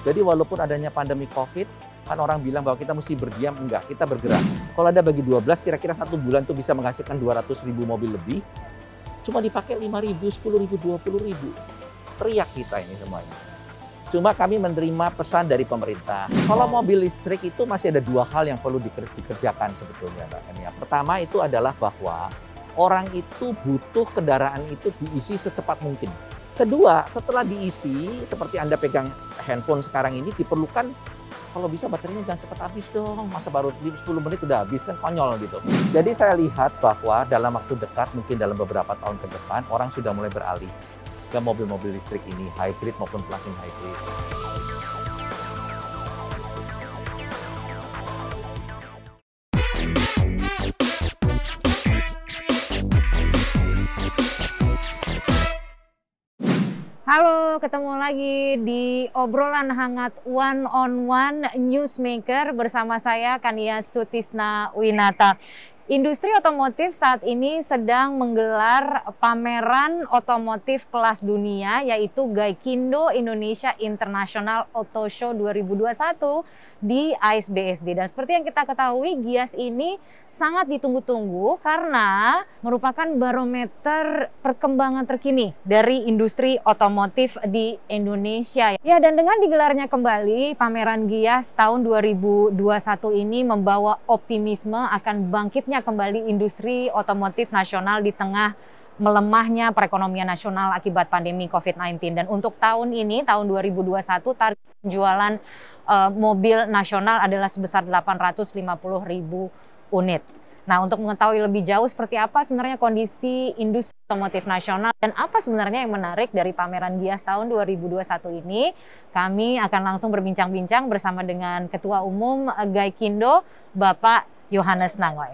Jadi walaupun adanya pandemi COVID, kan orang bilang bahwa kita mesti berdiam, enggak, kita bergerak. Kalau ada bagi 12, kira-kira satu bulan tuh bisa menghasilkan 200 ribu mobil lebih, cuma dipakai 5 ribu, 10 ribu, 20 ribu. Teriak kita ini semuanya. Cuma kami menerima pesan dari pemerintah. Kalau mobil listrik itu masih ada dua hal yang perlu dikerjakan sebetulnya, Mbak Pertama itu adalah bahwa orang itu butuh kendaraan itu diisi secepat mungkin. Kedua, setelah diisi, seperti Anda pegang handphone sekarang ini, diperlukan kalau bisa baterainya jangan cepat habis dong. Masa baru 10 menit udah habis kan konyol gitu. Jadi saya lihat bahwa dalam waktu dekat, mungkin dalam beberapa tahun ke depan, orang sudah mulai beralih ke mobil-mobil listrik ini, hybrid maupun plug-in hybrid. Halo, ketemu lagi di obrolan hangat One on One Newsmaker bersama saya Kania Sutisna Winata. Industri otomotif saat ini sedang menggelar pameran otomotif kelas dunia yaitu Gaikindo Indonesia International Auto Show 2021 di ASBSD. Dan seperti yang kita ketahui, Gias ini sangat ditunggu-tunggu karena merupakan barometer perkembangan terkini dari industri otomotif di Indonesia. Ya, dan dengan digelarnya kembali pameran Gias tahun 2021 ini membawa optimisme akan bangkitnya kembali industri otomotif nasional di tengah melemahnya perekonomian nasional akibat pandemi COVID-19. Dan untuk tahun ini, tahun 2021, target penjualan uh, mobil nasional adalah sebesar 850 ribu unit. Nah, untuk mengetahui lebih jauh seperti apa sebenarnya kondisi industri otomotif nasional dan apa sebenarnya yang menarik dari pameran Gias tahun 2021 ini, kami akan langsung berbincang-bincang bersama dengan Ketua Umum eh, Gaikindo, Bapak Yohanes Nangoy.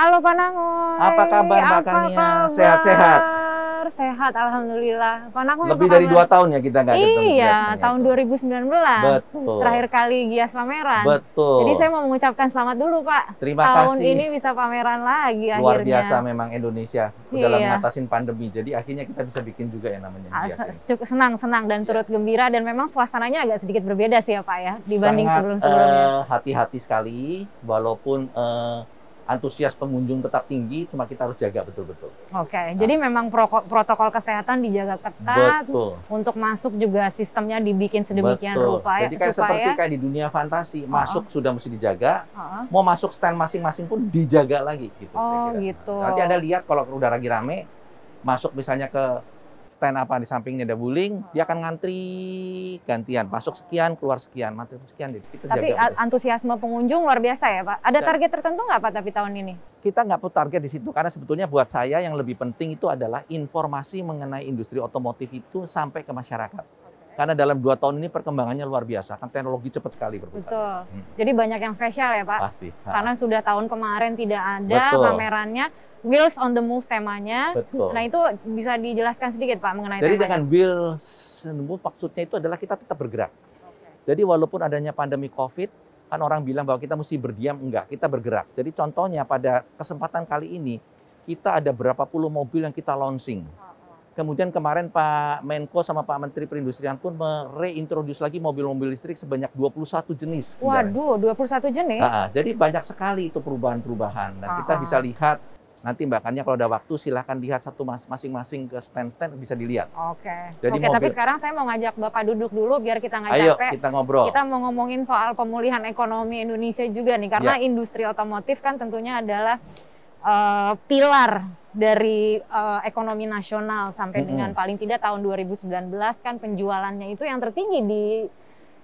Halo Pak Nangoy. Apa kabar Mbak Kania? Sehat-sehat. Sehat, alhamdulillah. Pak Nangoy Lebih dari dua tahun ya kita nggak ketemu. Iya, ya? tahun 2019. Betul. Terakhir kali Gias pameran. Betul. Jadi saya mau mengucapkan selamat dulu Pak. Terima tahun kasih. Tahun ini bisa pameran lagi Luar akhirnya. Luar biasa memang Indonesia iya. dalam ngatasin pandemi. Jadi akhirnya kita bisa bikin juga ya namanya ah, Gias. Ya. Cukup senang, senang dan turut iya. gembira dan memang suasananya agak sedikit berbeda sih ya Pak ya dibanding sebelum-sebelumnya. Uh, hati-hati sekali, walaupun. Uh, antusias pengunjung tetap tinggi, cuma kita harus jaga betul-betul. Oke, nah. jadi memang pro protokol kesehatan dijaga ketat. Betul. Untuk masuk juga sistemnya dibikin sedemikian betul. rupa ya, jadi kayak supaya... seperti kayak di dunia fantasi, masuk sudah mesti dijaga, oh. mau masuk stand masing-masing pun dijaga lagi gitu. Oh, gitu. Nanti Anda lihat kalau udah lagi rame, masuk misalnya ke stand apa di sampingnya ada bullying, hmm. dia akan ngantri gantian, masuk sekian, keluar sekian, mati sekian. kita tapi jaga antusiasme pengunjung luar biasa ya Pak. Ada target tertentu nggak Pak tapi tahun ini? Kita nggak put target di situ karena sebetulnya buat saya yang lebih penting itu adalah informasi mengenai industri otomotif itu sampai ke masyarakat karena dalam dua tahun ini perkembangannya luar biasa kan teknologi cepat sekali berputar. Betul. Hmm. Jadi banyak yang spesial ya Pak. Pasti. Ha. Karena sudah tahun kemarin tidak ada Betul. pamerannya, Wheels on the Move temanya. Betul. Nah itu bisa dijelaskan sedikit Pak mengenai Jadi temanya. dengan Wheels on the Move maksudnya itu adalah kita tetap bergerak. Okay. Jadi walaupun adanya pandemi COVID, kan orang bilang bahwa kita mesti berdiam, enggak, kita bergerak. Jadi contohnya pada kesempatan kali ini, kita ada berapa puluh mobil yang kita launching. Kemudian kemarin Pak Menko sama Pak Menteri Perindustrian pun mereintroduce lagi mobil-mobil listrik sebanyak 21 jenis. Waduh, puluh 21 jenis? Nah, jadi banyak sekali itu perubahan-perubahan. Dan nah, kita bisa lihat Nanti mbak bahkannya kalau ada waktu silahkan lihat satu masing-masing ke stand-stand bisa dilihat. Oke. Jadi Oke, mobil... tapi sekarang saya mau ngajak Bapak duduk dulu biar kita nggak capek. Ayo, kita ngobrol. Kita mau ngomongin soal pemulihan ekonomi Indonesia juga nih karena ya. industri otomotif kan tentunya adalah uh, pilar dari uh, ekonomi nasional sampai mm -hmm. dengan paling tidak tahun 2019 kan penjualannya itu yang tertinggi di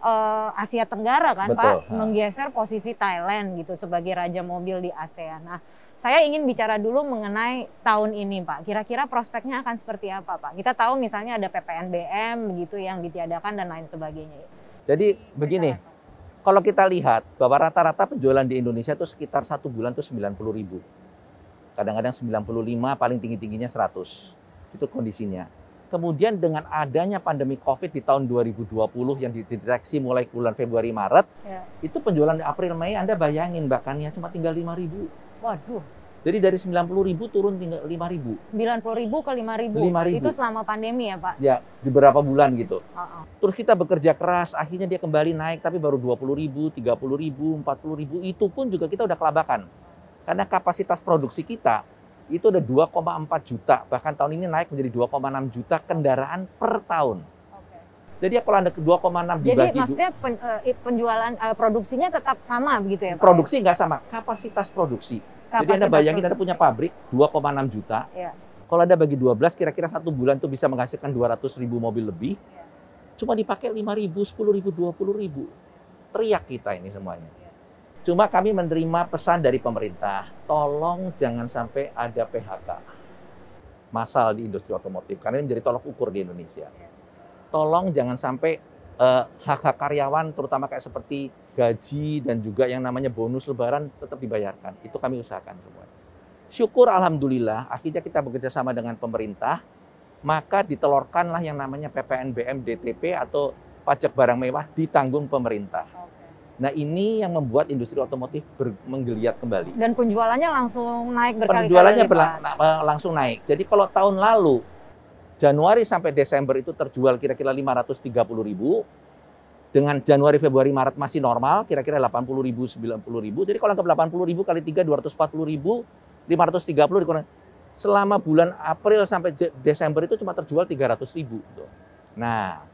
uh, Asia Tenggara kan Betul. Pak, ha. menggeser posisi Thailand gitu sebagai raja mobil di ASEAN. Nah, saya ingin bicara dulu mengenai tahun ini, Pak. Kira-kira prospeknya akan seperti apa, Pak? Kita tahu misalnya ada PPNBM begitu yang ditiadakan dan lain sebagainya. Jadi begini, kalau kita lihat bahwa rata-rata penjualan di Indonesia itu sekitar satu bulan itu 90 ribu. Kadang-kadang 95, paling tinggi-tingginya 100. Itu kondisinya. Kemudian dengan adanya pandemi COVID di tahun 2020 yang dideteksi mulai bulan Februari Maret, ya. itu penjualan April Mei Anda bayangin bahkan ya cuma tinggal 5 ribu. Waduh. Jadi dari 90 ribu turun tinggal 5 ribu. 90 ribu ke 5 ribu. 5 ribu. Itu selama pandemi ya Pak? Ya, di beberapa bulan gitu. Uh -uh. Terus kita bekerja keras, akhirnya dia kembali naik tapi baru 20 ribu, 30 ribu, 40 ribu. Itu pun juga kita udah kelabakan. Karena kapasitas produksi kita itu ada 2,4 juta, bahkan tahun ini naik menjadi 2,6 juta kendaraan per tahun. Jadi kalau Anda 2,6 dibagi Jadi maksudnya pen, eh, penjualan eh, produksinya tetap sama begitu ya Pak? Produksi nggak sama, kapasitas produksi. Kapasitas Jadi Anda bayangin produksi. Anda punya pabrik 2,6 juta. Ya. Kalau Anda bagi 12 kira-kira satu bulan itu bisa menghasilkan 200 ribu mobil lebih. Ya. Cuma dipakai 5 ribu, 10 ribu, 20 ribu. Teriak kita ini semuanya. Cuma kami menerima pesan dari pemerintah, tolong jangan sampai ada PHK masal di industri otomotif karena ini menjadi tolak ukur di Indonesia tolong jangan sampai eh, hak-hak uh, karyawan terutama kayak seperti gaji dan juga yang namanya bonus lebaran tetap dibayarkan. Itu kami usahakan semua. Syukur alhamdulillah akhirnya kita bekerja sama dengan pemerintah maka ditelorkanlah yang namanya PPNBM DTP atau pajak barang mewah ditanggung pemerintah. Nah ini yang membuat industri otomotif menggeliat kembali. Dan penjualannya langsung naik berkali-kali. Penjualannya langsung naik. Jadi kalau tahun lalu Januari sampai Desember itu terjual kira-kira 530 ribu. Dengan Januari, Februari, Maret masih normal, kira-kira 80 ribu, 90 ribu. Jadi kalau anggap 80 ribu kali 3, 240 ribu, 530 dikurang. Selama bulan April sampai Desember itu cuma terjual 300 ribu. Gitu. Nah,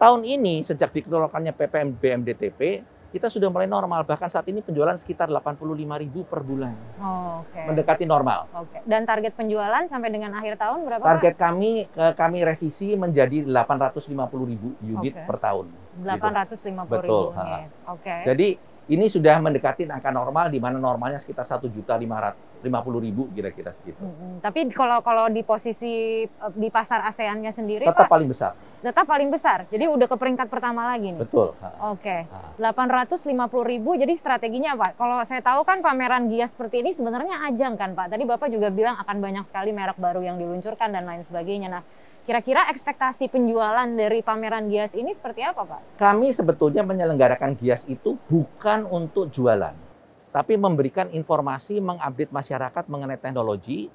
tahun ini sejak dikeluarkannya PPM BMDTP, kita sudah mulai normal. Bahkan saat ini penjualan sekitar 85 ribu per bulan. Oh, okay. Mendekati normal. Okay. Dan target penjualan sampai dengan akhir tahun berapa? Target kan? kami kami revisi menjadi 850 ribu unit okay. per tahun. 850 gitu. ribu Betul. unit. Oke. Okay. Jadi ini sudah mendekati angka normal di mana normalnya sekitar satu juta lima puluh ribu kira-kira segitu. Mm-hmm. Tapi kalau kalau di posisi eh, di pasar ASEAN-nya sendiri tetap Pak, paling besar. Tetap paling besar. Jadi udah ke peringkat pertama lagi nih. Betul. Oke. Okay. puluh ribu. Jadi strateginya Pak. Kalau saya tahu kan pameran gias seperti ini sebenarnya ajang kan Pak. Tadi Bapak juga bilang akan banyak sekali merek baru yang diluncurkan dan lain sebagainya. Nah Kira-kira ekspektasi penjualan dari pameran Gias ini seperti apa, Pak? Kami sebetulnya menyelenggarakan Gias itu bukan untuk jualan, tapi memberikan informasi mengupdate masyarakat mengenai teknologi.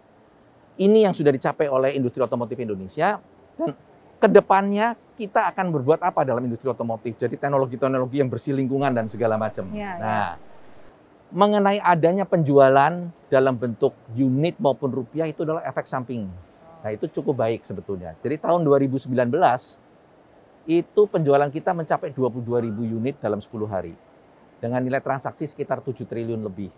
Ini yang sudah dicapai oleh industri otomotif Indonesia dan hmm, kedepannya kita akan berbuat apa dalam industri otomotif. Jadi teknologi-teknologi yang bersih lingkungan dan segala macam. Ya, nah, ya. mengenai adanya penjualan dalam bentuk unit maupun rupiah itu adalah efek samping. Nah, itu cukup baik sebetulnya. Jadi tahun 2019 itu penjualan kita mencapai 22.000 unit dalam 10 hari. Dengan nilai transaksi sekitar 7 triliun lebih.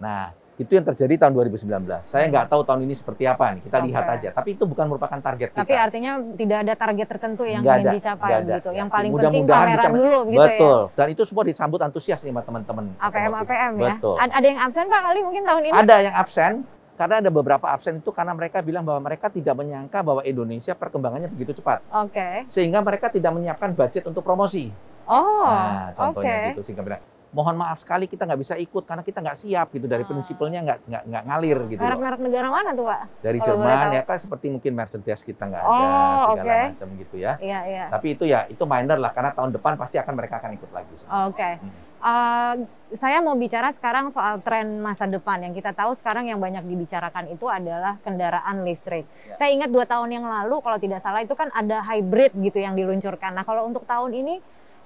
Nah, itu yang terjadi tahun 2019. Saya nggak tahu tahun ini seperti apa nih, kita okay. lihat aja. Tapi itu bukan merupakan target kita. Tapi artinya tidak ada target tertentu yang ingin dicapai gak ada. gitu. Yang paling Mudah penting pameran bisa, dulu gitu betul. ya. Betul. Dan itu semua disambut antusias nih teman-teman. APM APM ya. Betul. Ada yang absen Pak kali mungkin tahun ini? Ada yang absen. Karena ada beberapa absen itu karena mereka bilang bahwa mereka tidak menyangka bahwa Indonesia perkembangannya begitu cepat. Oke. Okay. Sehingga mereka tidak menyiapkan budget untuk promosi. Oh. Nah, contohnya okay. gitu sehingga bilang, mohon maaf sekali kita nggak bisa ikut karena kita nggak siap gitu dari ah. prinsipalnya prinsipnya nggak nggak nggak ngalir gitu. Merek-merek negara mana tuh pak? Dari Kalau Jerman ya kan seperti mungkin Mercedes kita nggak oh, ada segala okay. macam gitu ya. Iya iya. Tapi itu ya itu minor lah karena tahun depan pasti akan mereka akan ikut lagi. Oke. Okay. Hmm. Eh, saya mau bicara sekarang soal tren masa depan yang kita tahu sekarang yang banyak dibicarakan itu adalah kendaraan listrik. Yeah. Saya ingat dua tahun yang lalu kalau tidak salah itu kan ada hybrid gitu yang diluncurkan. Nah kalau untuk tahun ini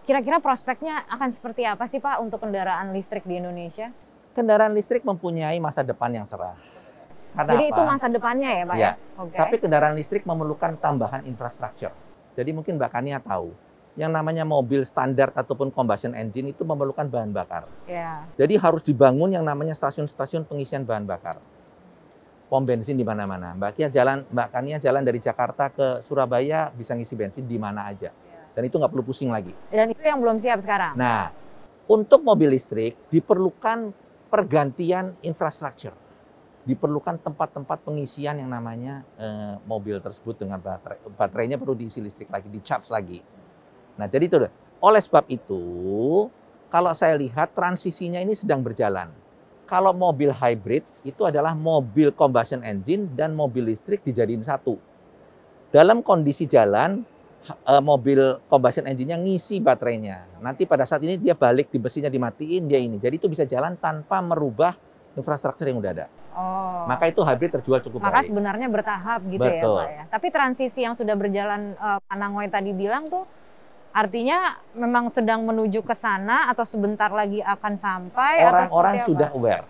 kira-kira prospeknya akan seperti apa sih Pak untuk kendaraan listrik di Indonesia? Kendaraan listrik mempunyai masa depan yang cerah. Karena Jadi apa? itu masa depannya ya Pak? Yeah. Ya? Okay. Tapi kendaraan listrik memerlukan tambahan infrastruktur. Jadi mungkin Mbak Kania tahu yang namanya mobil standar ataupun combustion engine itu memerlukan bahan bakar. Yeah. Jadi harus dibangun yang namanya stasiun-stasiun pengisian bahan bakar. Pom bensin di mana-mana. Mbak jalan, Mbak Kania jalan dari Jakarta ke Surabaya bisa ngisi bensin di mana aja. Dan itu nggak perlu pusing lagi. Dan itu yang belum siap sekarang. Nah, untuk mobil listrik diperlukan pergantian infrastruktur. Diperlukan tempat-tempat pengisian yang namanya eh, mobil tersebut dengan baterai. Baterainya perlu diisi listrik lagi, di charge lagi Nah, jadi itu. Oleh sebab itu, kalau saya lihat transisinya ini sedang berjalan. Kalau mobil hybrid itu adalah mobil combustion engine dan mobil listrik dijadiin satu. Dalam kondisi jalan, e, mobil combustion engine-nya ngisi baterainya. Nanti pada saat ini dia balik di besinya dimatiin dia ini. Jadi itu bisa jalan tanpa merubah infrastruktur yang udah ada. Oh. Maka itu hybrid terjual cukup Maka baik. sebenarnya bertahap gitu Betul. ya Pak ya. Tapi transisi yang sudah berjalan uh, e, Panangoi tadi bilang tuh Artinya memang sedang menuju ke sana atau sebentar lagi akan sampai orang-orang sudah aware.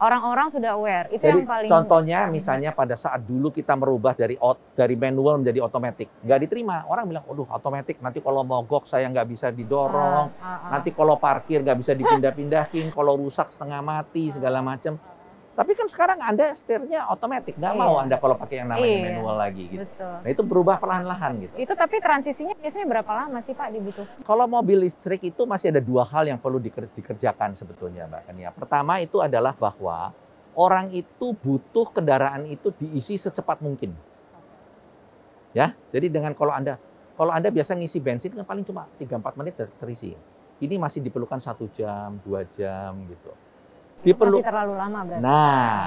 Orang-orang sudah aware. Itu Jadi, yang paling contohnya hmm. misalnya pada saat dulu kita merubah dari dari manual menjadi otomatis, nggak diterima. Orang bilang, "Aduh, otomatis nanti kalau mogok saya nggak bisa didorong, ah, ah, ah. nanti kalau parkir nggak bisa dipindah-pindahin, kalau rusak setengah mati segala macam." Tapi kan sekarang Anda setirnya otomatis, nggak mau iya. Anda kalau pakai yang namanya iya. manual lagi gitu. Betul. Nah itu berubah perlahan-lahan gitu. Itu tapi transisinya biasanya berapa lama sih Pak dibutuhkan? Kalau mobil listrik itu masih ada dua hal yang perlu dikerjakan sebetulnya Mbak Kania. Pertama itu adalah bahwa orang itu butuh kendaraan itu diisi secepat mungkin. Ya, jadi dengan kalau Anda kalau Anda biasa ngisi bensin kan paling cuma 3-4 menit terisi. Ini masih diperlukan satu jam, dua jam gitu diperlu... Masih terlalu lama berarti. Nah,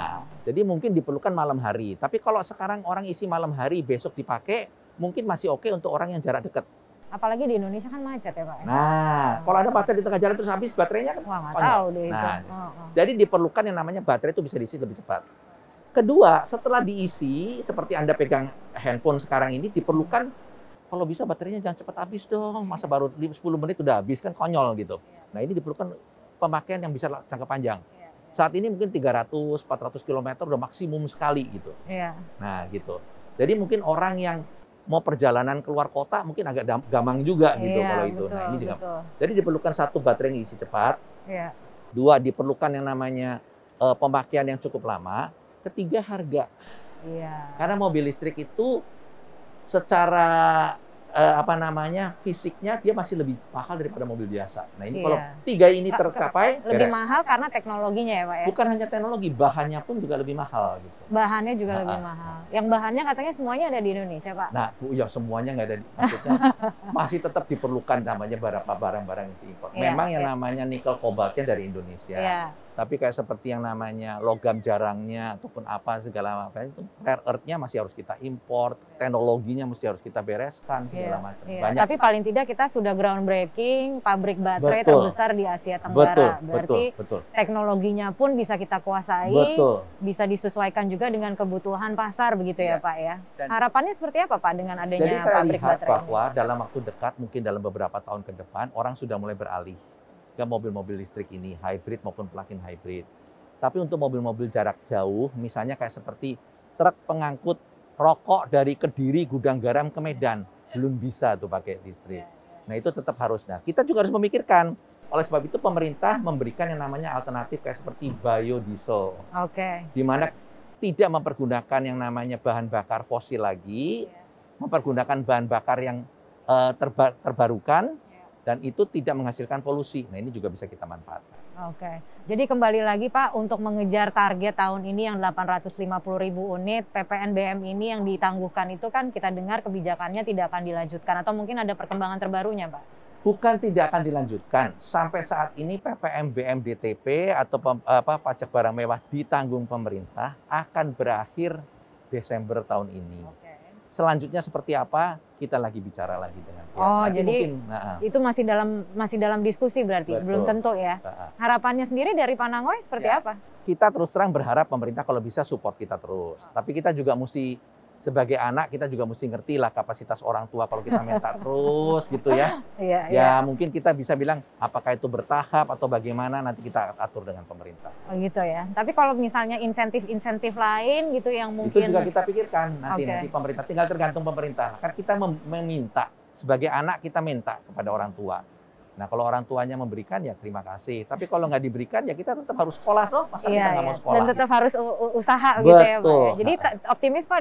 jadi mungkin diperlukan malam hari. Tapi kalau sekarang orang isi malam hari, besok dipakai, mungkin masih oke okay untuk orang yang jarak dekat. Apalagi di Indonesia kan macet ya Pak. Ya? Nah, nah kalau ada macet di tengah jalan terus habis baterainya kan. Wah, nggak tahu deh nah, oh, oh. Jadi diperlukan yang namanya baterai itu bisa diisi lebih cepat. Kedua, setelah diisi, seperti Anda pegang handphone sekarang ini, diperlukan kalau bisa baterainya jangan cepat habis dong. Masa baru 10 menit udah habis kan konyol gitu. Iya. Nah ini diperlukan pemakaian yang bisa jangka panjang. Iya. Saat ini mungkin 300, 400 km udah maksimum sekali gitu. Iya. Nah gitu. Jadi mungkin orang yang mau perjalanan keluar kota mungkin agak gamang juga iya, gitu iya, kalau itu. Nah, betul, nah ini juga. Betul. Jadi diperlukan satu baterai yang isi cepat. Iya. Dua diperlukan yang namanya uh, pemakaian yang cukup lama. Ketiga harga. Iya. Karena mobil listrik itu secara uh, apa namanya fisiknya dia masih lebih mahal daripada mobil biasa. Nah ini iya. kalau tiga ini tercapai lebih beres. mahal karena teknologinya ya pak ya. Bukan hanya teknologi, bahannya pun juga lebih mahal gitu. Bahannya juga nah, lebih nah, mahal. Nah. Yang bahannya katanya semuanya ada di Indonesia pak. Nah bu ya semuanya nggak ada, di, maksudnya masih tetap diperlukan namanya beberapa barang-barang yang diimpor. Iya, Memang yang iya. namanya nikel kobaltnya dari Indonesia. Iya. Tapi kayak seperti yang namanya logam jarangnya ataupun apa segala macam itu rare earth masih harus kita import, teknologinya masih harus kita bereskan segala yeah, macam. Yeah. Banyak. Tapi paling tidak kita sudah groundbreaking pabrik baterai betul. terbesar di Asia Tenggara. Betul, Berarti betul, betul. teknologinya pun bisa kita kuasai, betul. bisa disesuaikan juga dengan kebutuhan pasar begitu ya, ya Pak ya. Dan, Harapannya seperti apa Pak dengan adanya Jadi saya pabrik lihat baterai? bahwa ini? dalam waktu dekat mungkin dalam beberapa tahun ke depan orang sudah mulai beralih ke mobil-mobil listrik ini, hybrid maupun plug-in hybrid. Tapi untuk mobil-mobil jarak jauh, misalnya kayak seperti truk pengangkut rokok dari Kediri, Gudang Garam ke Medan, belum bisa tuh pakai listrik. Nah itu tetap harus. Nah kita juga harus memikirkan. Oleh sebab itu pemerintah memberikan yang namanya alternatif kayak seperti biodiesel. Oke. Okay. Di mana tidak mempergunakan yang namanya bahan bakar fosil lagi, iya. mempergunakan bahan bakar yang uh, terba terbarukan, dan itu tidak menghasilkan polusi. Nah ini juga bisa kita manfaatkan. Oke, jadi kembali lagi Pak untuk mengejar target tahun ini yang 850 ribu unit PPNBM ini yang ditangguhkan itu kan kita dengar kebijakannya tidak akan dilanjutkan atau mungkin ada perkembangan terbarunya Pak? Bukan tidak akan dilanjutkan. Sampai saat ini PPNBM DTP atau apa, pajak barang mewah ditanggung pemerintah akan berakhir Desember tahun ini. Oke. Selanjutnya seperti apa? kita lagi bicara lagi dengan pihak. Oh, Nanti jadi mungkin, nah, ah. itu masih dalam masih dalam diskusi berarti, betul. belum tentu ya. Ah, ah. Harapannya sendiri dari Panangoy seperti ya. apa? Kita terus terang berharap pemerintah kalau bisa support kita terus, oh. tapi kita juga mesti sebagai anak kita juga mesti ngerti lah kapasitas orang tua kalau kita minta terus gitu ya. Iya, ya, ya mungkin kita bisa bilang apakah itu bertahap atau bagaimana nanti kita atur dengan pemerintah. Oh gitu ya. Tapi kalau misalnya insentif-insentif lain gitu yang mungkin itu juga kita pikirkan nanti okay. nanti pemerintah tinggal tergantung pemerintah. Kan kita meminta sebagai anak kita minta kepada orang tua. Nah kalau orang tuanya memberikan ya terima kasih. Tapi kalau nggak diberikan ya kita tetap harus sekolah loh. Masa iya, kita nggak iya. mau sekolah? Dan tetap harus usaha Betul. gitu ya Pak. Ya. Jadi nah, optimis Pak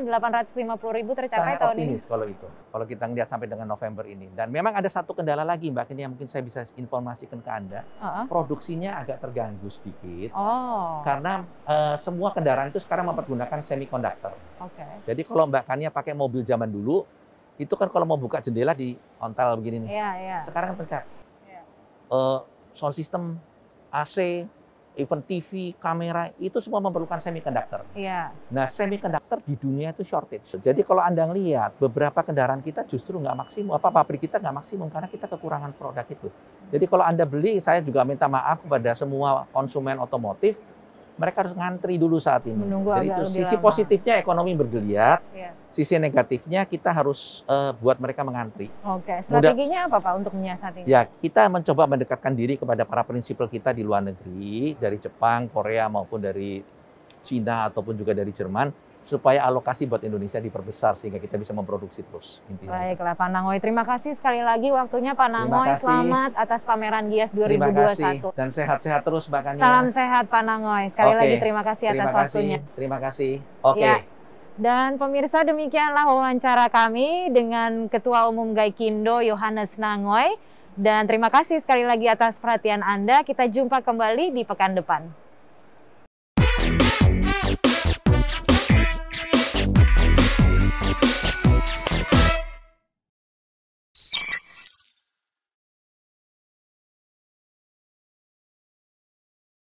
850 ribu tercapai tahun optimis ini? kalau itu. Kalau kita ngelihat sampai dengan November ini. Dan memang ada satu kendala lagi Mbak Ini yang mungkin saya bisa informasikan ke Anda. Uh -huh. Produksinya agak terganggu sedikit. Oh. Karena uh, semua kendaraan itu sekarang mempergunakan semikonduktor. Okay. Jadi kalau Mbak Kania pakai mobil zaman dulu, itu kan kalau mau buka jendela di ontel begini nih. Iya, iya. Sekarang pencet uh, sound system, AC, even TV, kamera, itu semua memerlukan semiconductor. Iya. Nah, semiconductor di dunia itu shortage. Jadi kalau Anda lihat, beberapa kendaraan kita justru nggak maksimum, apa pabrik kita nggak maksimum karena kita kekurangan produk itu. Jadi kalau Anda beli, saya juga minta maaf kepada semua konsumen otomotif, mereka harus ngantri dulu saat ini. Menunggu Jadi itu sisi lama. positifnya ekonomi bergeliat, ya. sisi negatifnya kita harus uh, buat mereka mengantri. Oke, strateginya Mudah, apa Pak untuk menyiasati? Ya, kita mencoba mendekatkan diri kepada para prinsipal kita di luar negeri, dari Jepang, Korea maupun dari Cina ataupun juga dari Jerman supaya alokasi buat Indonesia diperbesar sehingga kita bisa memproduksi terus. Intinya. Baiklah Pak Nangoy, terima kasih sekali lagi waktunya Pak Nangoy. Selamat atas pameran Gias 2021. Terima kasih dan sehat-sehat terus Mbak Kania. Salam sehat Pak Nangoy. Sekali Oke. lagi terima kasih atas terima kasih. waktunya. Terima kasih. Oke. Ya. Dan pemirsa demikianlah wawancara kami dengan Ketua Umum Gaikindo Yohanes Nangoy. Dan terima kasih sekali lagi atas perhatian Anda. Kita jumpa kembali di pekan depan.